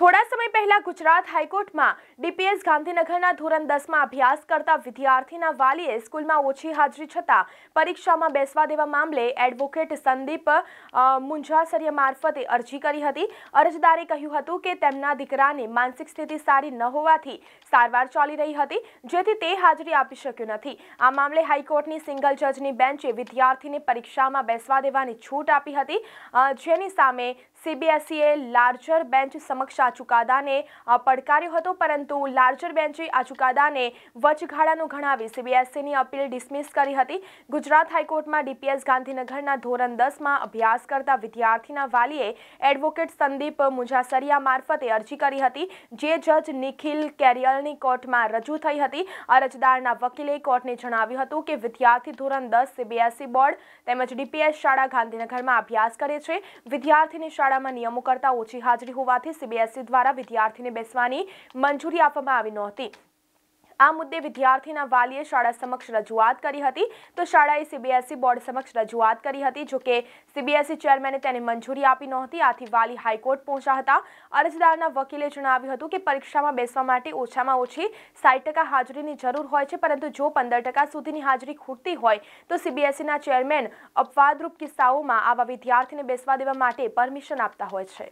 થોડા સમય પહેલા ગુજરાત હાઈકોર્ટમાં DPS ગાંધીનગરના ધોરણ 10માં અભ્યાસ કરતા વિદ્યાર્થીના વાલીએ સ્કૂલમાં ઓછી હાજરી છતાં પરીક્ષામાં બેસવા દેવા મામલે એડવોકેટ સંદીપ મુંઝા સરિયા મારફતે અરજી કરી હતી અરજદારે કહ્યું હતું કે તેમના દીકરાને માનસિક સ્થિતિ સારી ન હોવાથી સારવાર ચાલી રહી હતી જેથી તે હાજરી આપી શક્યો ન હતી આ મામલે હાઈકોર્ટની સિંગલ જજની બેન્ચે વિદ્યાર્થીને પરીક્ષામાં બેસવા દેવાની છૂટ આપી હતી જેની સામે CBSEએ larger બેન્ચ સમક્ષ આ ચુકાદાને પડકાર્યો હતો પરંતુ લાર્જર બેન્ચે આ ચુકાદાને વચગાળાનું ગણાવી સીબીએસસીની e અપીલ ડિસમિસ કરી હતી ગુજરાત હાઈકોર્ટમાં ડીપીએસ ગાંધીનગરના ધોરણ દસમાં અભ્યાસ કરતા વિદ્યાર્થીના વાલીએ એડવોકેટ સંદીપ મુજાસરિયા મારફતે અરજી કરી હતી જે જજ નિખિલ કેરિયલની કોર્ટમાં રજૂ થઈ હતી અરજદારના વકીલે કોર્ટને જણાવ્યું હતું કે વિદ્યાર્થી ધોરણ દસ સીબીએસસી e બોર્ડ તેમજ ડીપીએસ શાળા ગાંધીનગરમાં અભ્યાસ કરે છે વિદ્યાર્થીની શાળામાં નિયમો કરતાં ઓછી હાજરી હોવાથી સીબીએસસી द्वारा विद्यार्थी ने बैठने मंजूरी આપવામાં આવી નોતી આ મુદ્દે વિદ્યાર્થીના વાલીએ શાળા સમક્ષ રજૂઆત કરી હતી તો શાળાએ सीबीएसई બોર્ડ સમક્ષ રજૂઆત કરી હતી જો કે सीबीएसई चेयरमैनે તેને મંજૂરી આપી નોતી આથી વાલી હાઈકોર્ટ પહોંચા હતા અરજદારના વકીલે જણાવ્યું હતું કે પરીક્ષામાં બેસવા માટે ઓછામાં ઓછી 60% હાજરીની જરૂર હોય છે પરંતુ જો 15% સુધીની હાજરી ખૂટતી હોય તો सीबीएसई ના चेयरमैन અપવાદરૂપ કિસ્સાઓમાં આવા વિદ્યાર્થીને બેસાવા દેવા માટે પરમિશન આપતા હોય છે